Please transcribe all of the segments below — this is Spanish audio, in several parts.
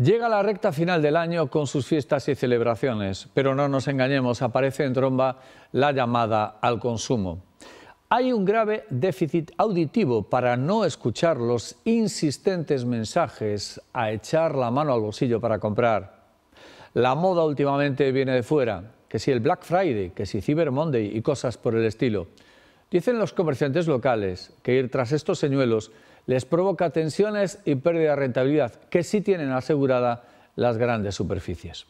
Llega la recta final del año con sus fiestas y celebraciones, pero no nos engañemos, aparece en tromba la llamada al consumo. Hay un grave déficit auditivo para no escuchar los insistentes mensajes a echar la mano al bolsillo para comprar. La moda últimamente viene de fuera, que si el Black Friday, que si Cyber Monday y cosas por el estilo. Dicen los comerciantes locales que ir tras estos señuelos les provoca tensiones y pérdida de rentabilidad, que sí tienen asegurada las grandes superficies.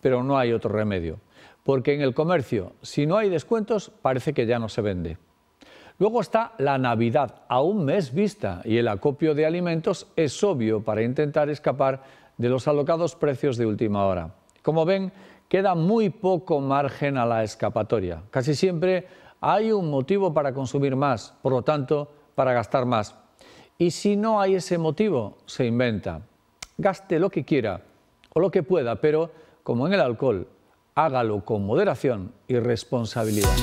Pero no hay otro remedio, porque en el comercio, si no hay descuentos, parece que ya no se vende. Luego está la Navidad, a un mes vista, y el acopio de alimentos es obvio para intentar escapar de los alocados precios de última hora. Como ven, queda muy poco margen a la escapatoria. Casi siempre hay un motivo para consumir más, por lo tanto, para gastar más. Y si no hay ese motivo, se inventa. Gaste lo que quiera o lo que pueda, pero como en el alcohol, hágalo con moderación y responsabilidad.